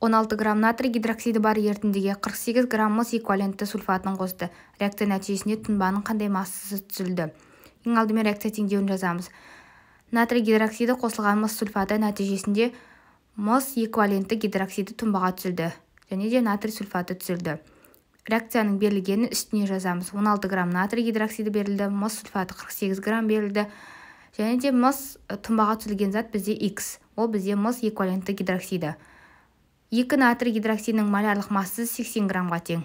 16 грамм натрий гидроксиді бар ерітіндіге 48 сегіз грамм мыс эквалентті сульфатын қосты реакция нәтижесінде тұнбаның қандай массасы түзілді ең алдымен реакция теңдеуін жазамыз натрий гидроксиді қосылған мыс сульфаты нәтижесінде мыс эквивалентті гидроксиді тұнбаға түзілді және де натрий сульфаты түзілді реакцияның берілгенін үстіне жазамыз 16 грамм натрий гидроксиді берілді мыс сульфаты 48 грамм берілді және де мыс э, тұнбаға түзілген зат бізде x ол бізде мыс эквалентті гидроксиді екі натрий гидроксидінің малярлық массасы 80 граммға тең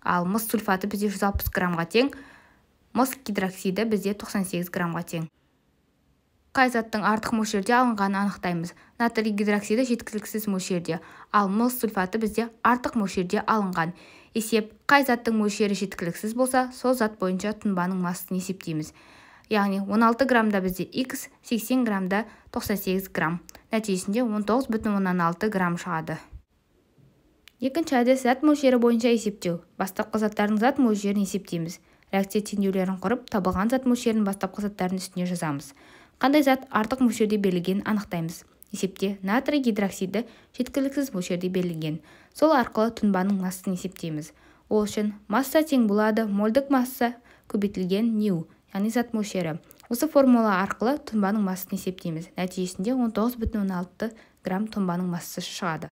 ал мыс сульфаты бізде 160 граммға тең мыс гидроксиді бізде 98 граммға тең қай заттың артық мөлшерде алынғанын анықтаймыз натрий гидроксиді жеткіліксіз мөлшерде ал мыс сульфаты бізде артық мөлшерде алынған есеп қай заттың мөлшері жеткіліксіз болса сол зат бойынша тұнбаның массасын есептейміз яғни 16 граммда бізде x 80 граммда 98 грамм нәтижесінде 19,6 грамм шығады екінші әдіс зат мөлшері бойынша есептеу бастапқы заттардың зат мөлшерін есептейміз реакция теңдеулерін құрып табылған зат мөлшерін бастапқы заттардың үстіне жазамыз қандай зат артық мөлшерде берілгенін анықтаймыз есепте натрий гидроксиді жеткіліксіз мөлшерде берілген сол арқылы тұнбаның массасын есептейміз ол үшін масса тең болады мольдік масса көбейтілген ню яғни зат мөлшері осы формула арқылы тұнбаның массасын есептейміз нәтижесінде 19,6 грамм тұнбаның массасы шығады